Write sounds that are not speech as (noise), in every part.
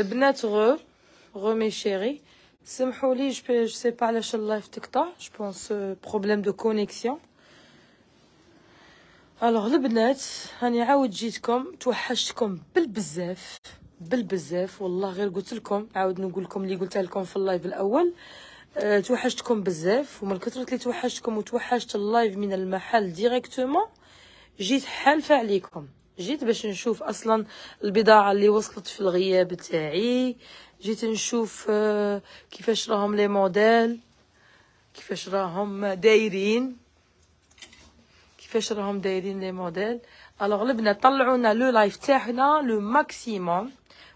البنات غو غو مي شيري سمحوا لي جو سي با علاش اللايف تقطع جو بونس بروبليم دو كونيكسيون الوغ البنات راني عاود جيتكم توحشتكم بالبزاف بالبزاف والله غير قلت لكم عاود نقول لكم اللي قلتها لكم في اللايف الاول أه توحشتكم بزاف ومن كثرة اللي توحشتكم وتوحشت اللايف من المحل ديريكتومون جيت حالفه عليكم جيت باش نشوف اصلا البضاعه اللي وصلت في الغياب تاعي جيت نشوف آه، كيفاش راهم لي موديل كيفاش راهم دايرين كيفاش راهم دايرين لي موديل الوغ لبنا طلعونا لو لايف تاعنا لو ماكسيموم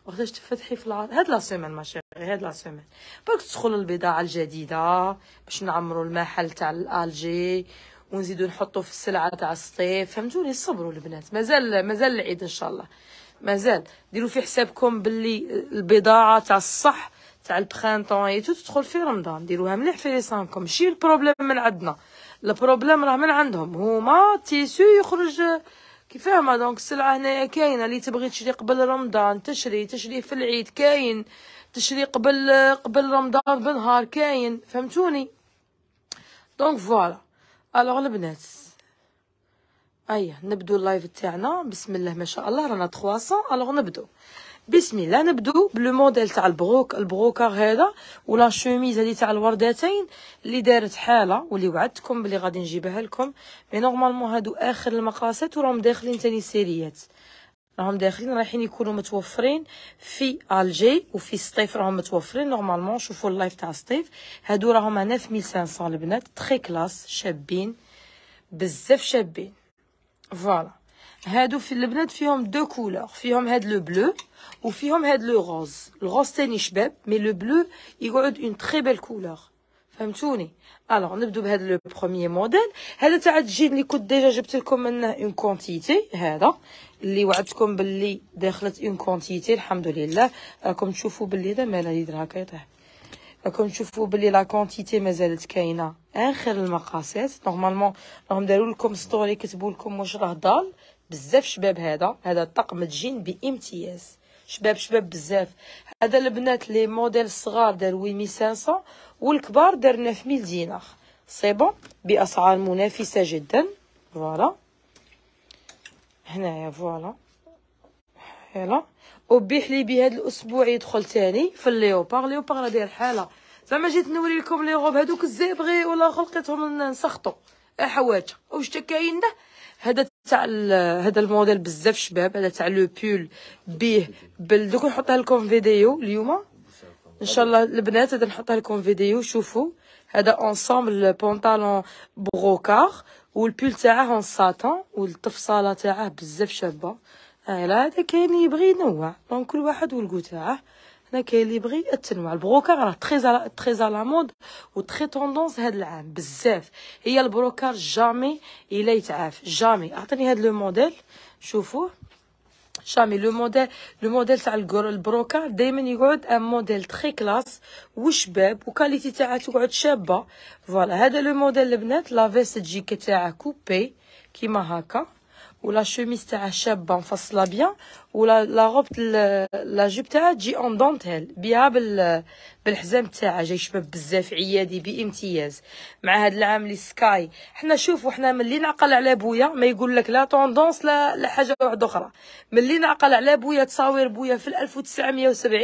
وقتاش تفتحي في العرض هاد لا سيمين ما شيري هاد لا سيمين برك تدخل البضاعه الجديده باش نعمروا المحل تاع الالجي ونزيدو نحطو في السلعه تاع الصيف فهمتوني صبروا البنات مازال مازال العيد ان شاء الله مازال ديروا في حسابكم باللي البضاعه تاع الصح تاع البخانطون هي تدخل في رمضان ديروها مليح في ليسانكم ماشي البروبليم من عندنا البروبليم راه من عندهم هما تيسو يخرج كيفاهمه دونك السلعه هنايا كاينه اللي تبغي تشري قبل رمضان تشري تشري في العيد كاين تشري قبل قبل رمضان بنهار كاين فهمتوني دونك فوالا الوغ البنات ايا نبدو اللايف تاعنا بسم الله ما شاء الله رانا 300 الوغ نبدو بسم الله نبدو بلو موديل تاع البروك البروكار هذا ولا شوميز هذه تاع الوردتين اللي دارت حاله واللي وعدتكم بلي غادي نجيبها لكم مي نورمالمون هادو اخر المقاسات وراهم داخلين تاني سيريات راهم داخلين رايحين يكونوا متوفرين في الجي وفي سطيف راهم متوفرين نورمالمون شوفوا اللايف تاع سطيف هادو راهم هنا في 1500 البنات تري كلاس شابين بزاف شابين فوالا هادو في البنات فيهم دو كولور فيهم هاد لو بلو وفيهم هاد لو غوز الغوز تاني شباب مي لو بلو يقعد اون تري بيل كولور فهمتوني الوغ نبدو بهذا لو بروميي موديل هذا تاع الجين اللي كنت ديجا جبت لكم منه اون كونتيتي هذا اللي وعدتكم باللي دخلت اون كونتيتي الحمد لله راكم تشوفوا باللي دا مالا يدير هكا يطيح راكم تشوفوا باللي لا كونتيتي مازالت كاينه اخر المقاسات نورمالمون راهم داروا لكم ستوري كتبوا لكم واش راه ضال بزاف شباب هذا هذا طقم الجين بامتياز شباب شباب بزاف هذا البنات لي موديل صغار دار 8500 والكبار دار ميل دينار سي بون باسعار منافسه جدا فوالا هنايا فوالا يلا وبيح لي بهذا الاسبوع يدخل تاني في الليوبار الليوبار راه داير حاله زعما جيت نوري لكم لي غوب هذوك الزيبغي ولا خلقتهم نسخطوا حواته واش تا كاين ده هذا تاع هذا الموديل بزاف شباب هذا تاع لو بول بيه بالدوك نحطها لكم فيديو اليوم ان شاء الله البنات هذا نحطها لكم فيديو شوفوا هذا اونصامبل بونطالون بروكار والبول تاعه اون ساتان والتفصاله تاعه بزاف شابه على آه، هذا كاين يبغي ينوع دونك كل واحد والكو تاعه هنا كاين اللي بغي التنوع البروكار راه تري تري على مود وتري توندونس هاد العام بزاف هي البروكار جامي الا يتعاف جامي اعطيني هاد لو موديل شوفوه شامي لو موديل لو موديل تاع البروكار دائما يقعد ان موديل تري كلاس وشباب وكاليتي تاعها تقعد شابه فوالا هذا لو موديل البنات لافيست جيكي تاعها كوبي كيما هكا ولا شوميز تاعها شابه مفصله بيان ولا لا روب لا جوب تاعها تجي اون دونتيل بها بال بالحزام تاعها جاي شباب بزاف عيادي بامتياز مع هاد العام لي سكاي حنا شوفوا حنا ملي نعقل على بويا ما يقول لك لا طوندونس لا لا حاجه واحده اخرى ملي نعقل على بويا تصاوير بويا في 1970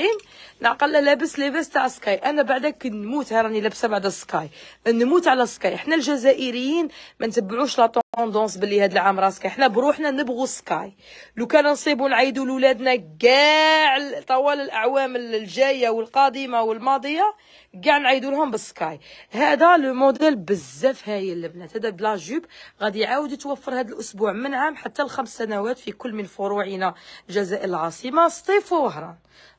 نعقل لابس لباس تاع سكاي انا بعدك نموت راني لابسه بعد سكاي نموت على سكاي حنا الجزائريين ما نتبعوش لا طوندونس باللي هاد العام راسك حنا بروحنا نبغوا سكاي لو كان نصيبوا نعيدوا لولادنا كاع طوال الاعوام الجايه والقادمه والماضيه كاع نعيدوا لهم بالسكاي هذا لو موديل بزاف هايل البنات هذا بلا جوب غادي يعاود يتوفر هذا الاسبوع من عام حتى لخمس سنوات في كل من فروعنا الجزائر العاصمه سطيف وهران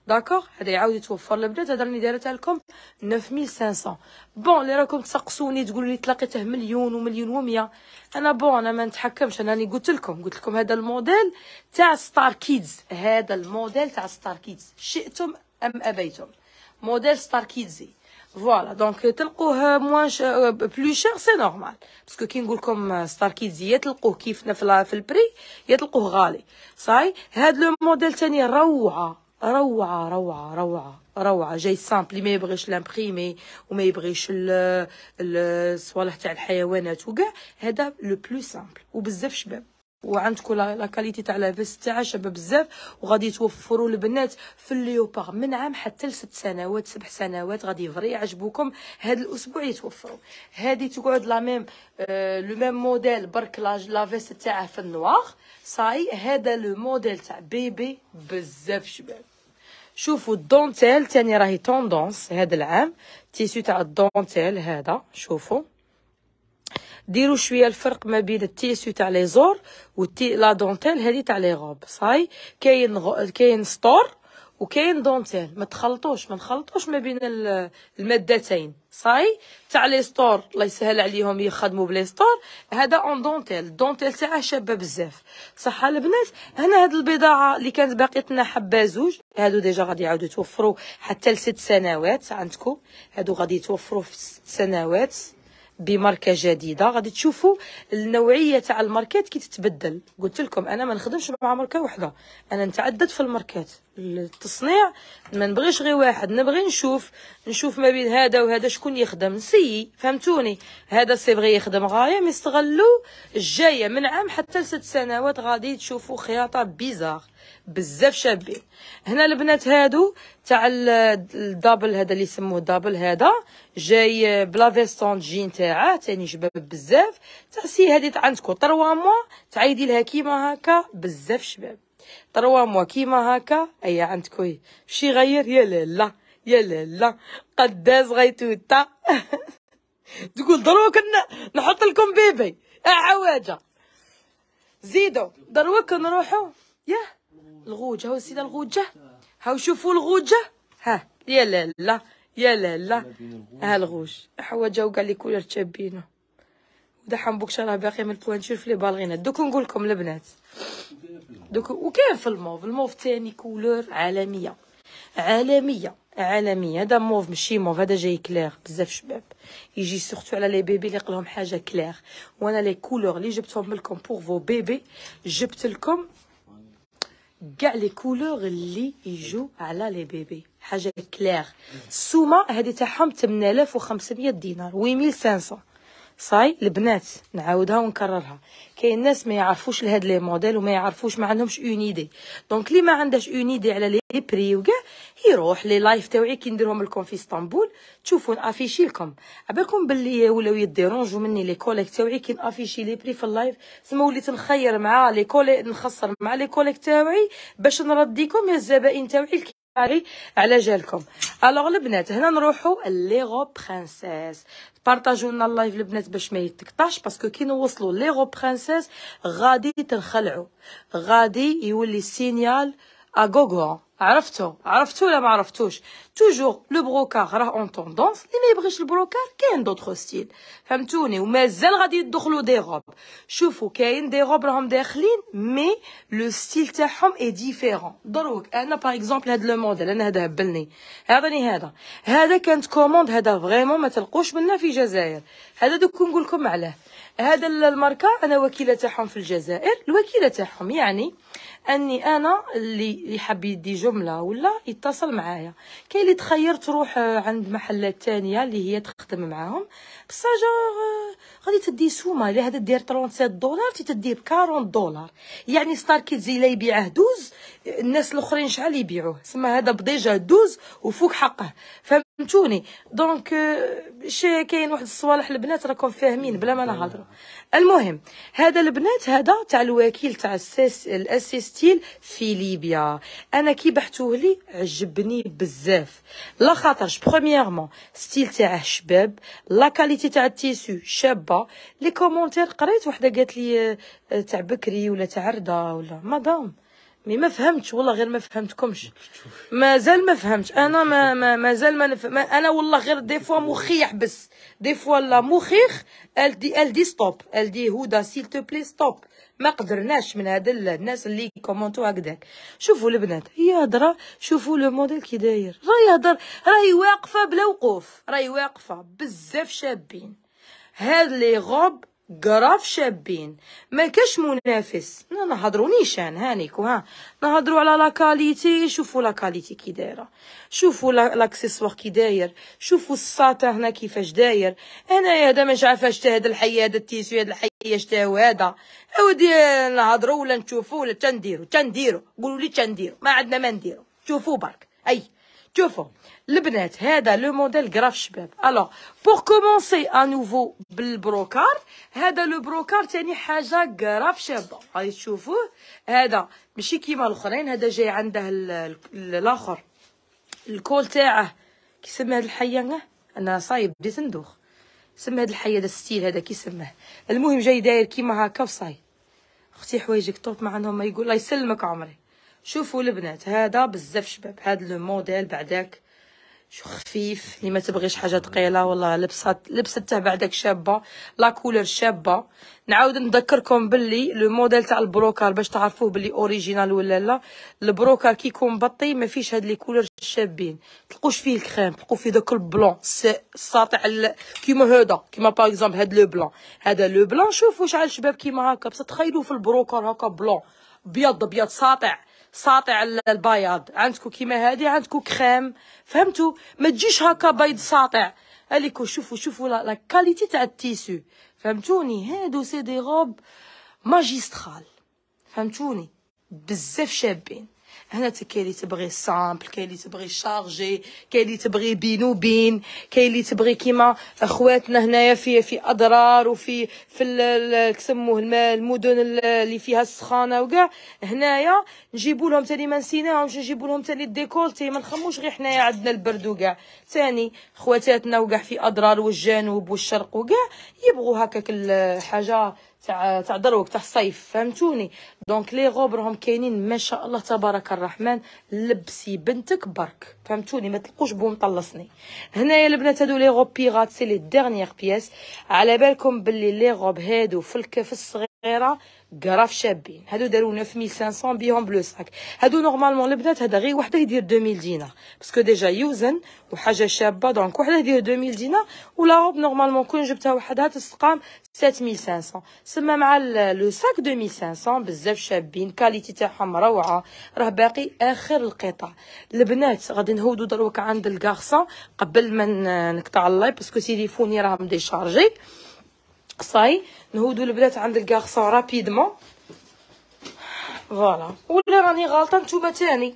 داكوغ هذا يعاود يتوفر البنات هذا راني دايرتها لكم 9500 بون اللي راكم تسقسوني تقولوا لي تلاقيته مليون ومليون و100 انا بون انا ما نتحكمش انا راني قلت لكم قلت لكم هذا الموديل تاع ستار كيدز هذا الموديل تاع ستار كيدز شئتم ام ابيتم موديل ستار كيدزي فوالا دونك تلقوه موان ش... بلو شير سي نورمال باسكو كي نقول لكم ستار كيدز يا تلقوه كيفنا في, في البري يا تلقوه غالي صاي هاد لو موديل تاني روعه روعه روعه روعه روعه جاي سامبل ما يبغيش لامبريمي وما يبغيش الصوالح تاع الحيوانات وكاع هذا لو بلو سامبل وبزاف شباب وعندكم لا كاليتي تاع لاباس تاعها شابه بزاف وغادي توفروا البنات في الليوبار من عام حتى لست سنوات سبع سنوات غادي يفري يعجبوكم هذا الاسبوع يتوفروا هذه تقعد لا ميم لو ميم موديل برك لا لافيس تاعها في النوار صاي هذا لو موديل تاع بيبي بزاف شباب شوفوا الدونتيل تاني راهي توندونس هذا العام تيسو تاع الدونتيل هذا شوفوا ديروا شويه الفرق ما بين التيسو تاع لي زور و لا دونتيل هذه تاع لي غوب صاي كاين غو... كاين ستور وكاين دونتيل ما تخلطوش ما نخلطوش ما بين المادتين صاي تاع لي ستور الله يسهل عليهم يخدموا بلي ستور هذا اون دونتيل دونتيل تاعها شابه بزاف صح البنات هنا هاد البضاعه اللي كانت باقيتنا لنا حبه زوج هادو ديجا غادي يعاودوا توفروا حتى لست سنوات عندكم هادو غادي توفروا في ست سنوات بماركه جديده غادي تشوفوا النوعيه تاع الماركات كي تتبدل قلت لكم انا ما نخدمش مع ماركه وحده انا نتعدد في الماركات التصنيع ما نبغيش غير واحد نبغي نشوف نشوف ما بين هذا وهذا شكون يخدم نسيي فهمتوني هذا سي بغي يخدم غايه مي استغلوا الجايه من عام حتى لست سنوات غادي تشوفوا خياطه بيزار بزاف شابين هنا البنات هادو تاع الدابل هذا اللي يسموه دابل هذا جاي بلا فيستون جين تاعه ثاني شباب بزاف تاع سي هذه عندكم 3 موا تعيدي لها كيما هكا بزاف شباب تروا موا كيما هاكا ايا عندك كوي شي غير يا لالا يا لالا قداز غيتوتا (laughs) تقول دروك نحط لكم بيبي إيه عواجه زيدوا دروك نروحوا يا الغوجه هاو سيده الغوجه هاو شوفوا الغوجه ها يا لالا يا لالا ها الغوج حواجه وقال لي كولر تشابينه ودا حنبوك راه باقي من البوانتير في لي بالغينات دوك نقول لكم البنات دوك وكاين في الموف الموف تاني كولور عالميه عالميه عالميه هذا موف ماشي موف هذا جاي كلير بزاف شباب يجي سورتو على لي بيبي اللي قلهم حاجه كلير وانا لي كولور اللي جبتهم لكم بور فو بيبي جبت لكم كاع لي كولور اللي يجوا على لي بيبي حاجه كلير السومه هذه تاعهم 8500 دينار ميل 1500 صاي البنات نعاودها ونكررها كاين ناس ما يعرفوش لهاد لي موديل وما يعرفوش ما عندهمش اونيدي دونك لي ما عندهاش اونيدي على لي بري وكاع يروح لي لايف تاوعي كي نديرهم لكم في اسطنبول تشوفوا نافيشي لكم بالكم باللي ولاو يديرونجو مني لي كوليك تاوعي كي نافيشي لي بري في اللايف تما وليت نخير مع لي كولي نخسر مع لي كوليك تاوعي باش نرديكم يا الزبائن تاوعي على جالكم الوغ البنات هنا نروحوا ليغو برينسيس بارطاجيو لنا اللايف البنات باش ما يتقطعش باسكو كي نوصلوا ليغو برينسيس غادي تنخلعوا غادي يولي السينيال اغوغو عرفتو عرفتو ولا ما عرفتوش توجور لو بروكار راه اون توندونس اللي ما يبغيش البروكار كاين دوطخ ستيل فهمتوني ومازال غادي يدخلوا دي غوب شوفوا كاين دي غوب راهم داخلين مي لو ستيل تاعهم اي ديفيرون دروك انا باغ اكزومبل هاد لو موديل انا هذا هبلني هذاني هذا هذا كانت كوموند هذا فريمون ما تلقوش منا في الجزائر هذا دوك نقول لكم عليه هذا الماركه انا وكيله تاعهم في الجزائر الوكيله تاعهم يعني اني انا اللي يحب يدي جمله ولا يتصل معايا كاين اللي تخير تروح عند محلات تانية اللي هي تخدم معاهم بصح جوغ غادي تدي سومه اللي هذا دير 37 دولار تدي ب 40 دولار يعني ستار كيدز الا يبيعه دوز الناس الاخرين شحال يبيعوه سما هذا بديجا دوز وفوق حقه فهم فهمتوني دونك شي كاين واحد الصوالح البنات راكم فاهمين بلا ما نهضروا المهم هذا البنات هذا تاع الوكيل تاع الساس الاسيستيل في ليبيا انا كي بحثوه لي عجبني بزاف لا خاطرش بروميرمون ستيل تاعه شباب لا كاليتي تاع التيسو شابه لي كومونتير قريت وحده قالت لي آه، تاع بكري ولا تاع رضا ولا مدام مي ما فهمتش والله غير ما فهمتكمش مازال ما فهمتش انا ما ما مازال ما, نف... ما انا والله غير دي فوا مخي يحبس دي فوا لا مخيخ قال دي قال دي ستوب قال دي هدى سيل تو بلي ستوب ما قدرناش من هاد الناس اللي كومونتو هكذاك شوفوا البنات هي هضره شوفوا لو موديل كي داير راهي هضر راهي واقفه بلا وقوف راهي واقفه بزاف شابين هاد لي غوب قراف شابين ما كاش منافس نهضروا نيشان هانيكو ها نهضروا على لاكاليتي شوفوا لاكاليتي كي دايره شوفوا لاكسيسوار كي داير شوفوا الساطا هنا كيفاش داير هنايا هذا ما عارفاش تا هذا الحي هذا التيسو هذا الحي اش تاو هذا اودي نهضروا ولا نشوفوا ولا تنديروا تنديروا قولوا لي تنديروا ما عندنا ما نديروا شوفوا برك اي شوفوا البنات هذا لو موديل كراف شباب الوغ بور كومونسي ا نوفو بالبروكار هذا لو بروكار تاني حاجه كراف شابه هاي تشوفوه هذا ماشي كيما الاخرين هذا جاي عنده الاخر الكول تاعه كيسمى هاد الحيه انا صايب بديت ندوخ سمى هاد الحيه هذا الستيل هذا كيسماه المهم جاي داير كيما هكا وصايب اختي حوايجك طوب مع انهم ما يقول الله يسلمك عمري شوفوا البنات هذا بزاف شباب هذا لو موديل بعداك شو خفيف اللي ما تبغيش حاجه ثقيله والله لبسات لبسته بعدك شابه لا كولر شابه نعاود نذكركم باللي لو موديل تاع البروكار باش تعرفوه باللي اوريجينال ولا لا البروكار كي يكون بطي ما فيش هاد لي كولر الشابين تلقوش فيه الكريم تلقوا فيه داك البلون الساطع كيما هذا كيما باغ اكزومبل هاد لو بلون هذا لو بلون شوفوا شحال شباب كيما هكا بصح تخيلوا في البروكار هكا بلون ابيض ابيض ساطع ساطع البياض عندكم كيما هادي عندكم كريم فهمتوا ما تجيش هكا بيض ساطع عليكم شوفوا شوفوا لا كاليتي تاع التيسو فهمتوني هادو سي دي غوب ماجيسترال فهمتوني بزاف شابين هنا كاين اللي تبغي سامبل كاين اللي تبغي شارجي كاين اللي تبغي بين وبين كاين اللي تبغي كيما خواتنا هنايا في في اضرار وفي في كسموه المدن اللي فيها السخانه وكاع هنايا نجيبوا لهم ثاني ما نسيناهمش نجيبوا لهم ثاني الديكولتي ما نخموش غير حنايا عندنا البرد وكاع ثاني خواتاتنا وكاع في اضرار والجنوب والشرق وكاع يبغوا هكاك الحاجه تاع تاع دروك تاع الصيف فهمتوني دونك لي غوب راهم كاينين ما شاء الله تبارك الرحمن لبسي بنتك برك فهمتوني ما تلقوش بو مطلصني هنايا البنات هادو لي غوب بيغات سي لي ديرنيير بياس على بالكم باللي لي غوب هادو في الكف الصغيره غراف شابين هادو داروا 9500 بيهم بلو ساك هادو نورمالمون البنات هذا غير وحده يدير 2000 دينار باسكو ديجا يوزن وحاجه شابه دونك وحده يدير 2000 دينار ولا روب نورمالمون كون جبتها وحدها تستقام 7500 سما مع لو ساك 2500 بزاف شابين كاليتي تاعهم روعه راه باقي اخر القطع البنات غادي نهودو دروك عند الكارسون قبل ما نقطع اللايف باسكو تيليفوني راه مديشارجي صاي نهودو البنات عند الكارسون رابيدمون فوالا ولا راني غلطه نتوما تاني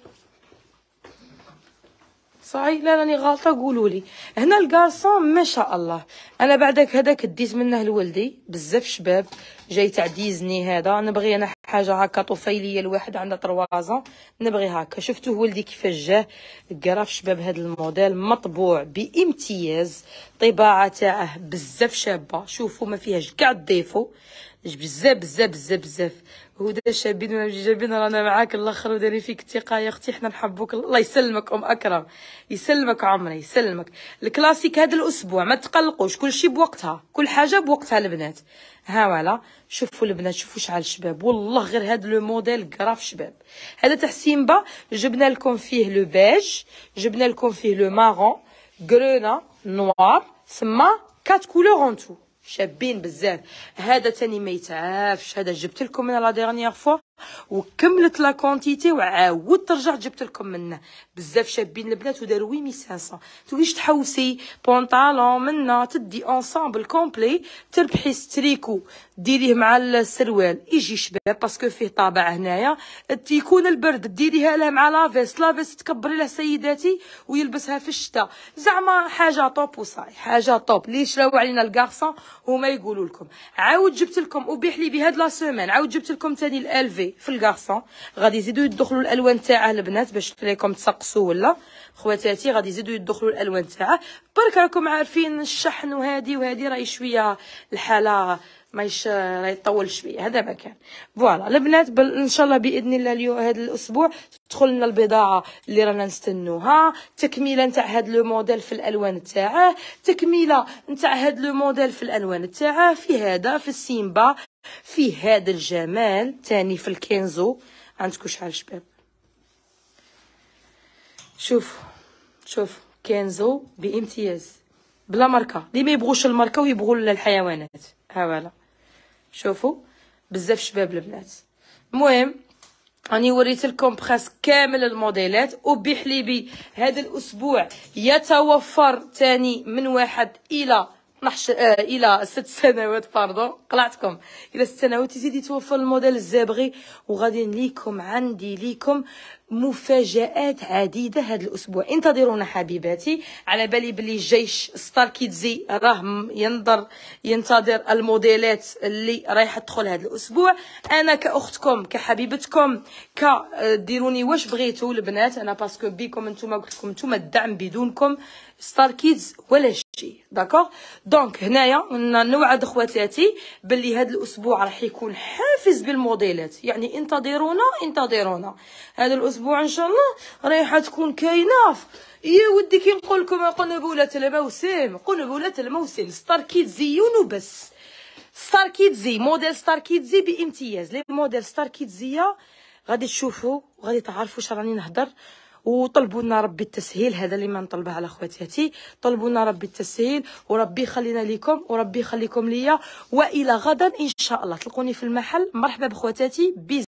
صاي لا راني غلطه قولوا لي هنا الكارسون ما شاء الله انا بعدك هذاك ديت منه لولدي بزاف شباب جاي تعديزني هذا نبغي انا حاجه هكا طفيليه الواحد عندها طروازه نبغي هكا شفتو ولدي كيفاش جاه كراف شباب هذا الموديل مطبوع بامتياز طباعه تاعه بزاف شابه شوفوا ما فيهاش كاع الديفو بزاف بزاف بزاف بزاف هدى شابين ولا جابين رانا معاك الاخر وداري فيك الثقه يا اختي حنا نحبوك الله يسلمك ام اكرم يسلمك عمري يسلمك الكلاسيك هذا الاسبوع ما تقلقوش كل شيء بوقتها كل حاجه بوقتها البنات ها ولا شوفوا البنات شوفوا شحال شباب والله غير هذا لو موديل كراف شباب هذا تاع سيمبا جبنا لكم فيه لو بيج جبنا لكم فيه لو مارون غرونا نوار سما كات كولور اون تو شابين بزاف هذا تاني ما يتعافش هذا جبت لكم من لا ديرنيغ فوا وكملت لا كونتيتي وعاودت رجعت جبت لكم منه بزاف شابين البنات وداروا 8500 تويش تحوسي بونطالون منا تدي اونصامبل كومبلي تربحي ستريكو ديريه مع السروال يجي شباب باسكو فيه طابع هنايا تيكون البرد ديريها له مع لافيس لافيس تكبري له سيداتي ويلبسها في الشتاء زعما حاجه طوب وصاي حاجه طوب لي شراو علينا الكارسون هما يقولوا لكم عاود جبت لكم وبيحلي لي بهاد لا سيمين عاود جبت لكم ثاني الالفي في الكارسون غادي يزيدوا يدخلوا الالوان تاعه البنات باش تليكم تسقسوا ولا خواتاتي غادي يزيدوا يدخلوا الالوان تاعه برك راكم عارفين الشحن وهادي وهادي راهي شويه الحاله مايش راهي طول شويه هذا ما كان فوالا البنات بل ان شاء الله باذن الله اليوم هذا الاسبوع تدخل لنا البضاعه اللي رانا نستنوها تكميله نتاع هذا لو موديل في الالوان تاعه تكميله نتاع هذا لو موديل في الالوان تاعه في هذا في السيمبا في هذا الجمال تاني في الكنزو عندكم شحال شباب شوف شوف كنزو بامتياز بلا ماركه اللي ما يبغوش الماركه ويبغوا الحيوانات ها فوالا شوفوا بزاف شباب البنات المهم راني وريت لكم بخاس كامل الموديلات وبحليبي هذا الاسبوع يتوفر تاني من واحد الى 12 آه الى 6 سنوات باردون قلعتكم الى 6 سنوات يزيد يتوفر الموديل الزابغي وغادي ليكم عندي ليكم مفاجات عديده هذا الاسبوع انتظرونا حبيباتي على بالي بلي جيش ستار كيدزي راه ينظر ينتظر الموديلات اللي رايحه تدخل هذا الاسبوع انا كاختكم كحبيبتكم كديروني آه، واش بغيتو البنات انا باسكو بيكم نتوما قلت لكم نتوما الدعم بدونكم ستار كيدز ولا داكوغ دونك هنايا نوعد خواتاتي باللي هذا الاسبوع راح يكون حافز بالموديلات يعني انتظرونا انتظرونا هذا الاسبوع ان شاء الله رايحه تكون كاينه يا ودي كي نقول لكم قنبله الموسم قنبله الموسم ستار زيون وبس ستار زي موديل ستار زي بامتياز لي موديل ستار زي غادي تشوفوا وغادي تعرفوا شراني نهضر وطلبوا لنا ربي التسهيل هذا اللي ما نطلبه على خواتاتي طلبوا لنا ربي التسهيل وربي يخلينا ليكم وربي يخليكم ليا والى غدا ان شاء الله تلقوني في المحل مرحبا بخواتاتي بيز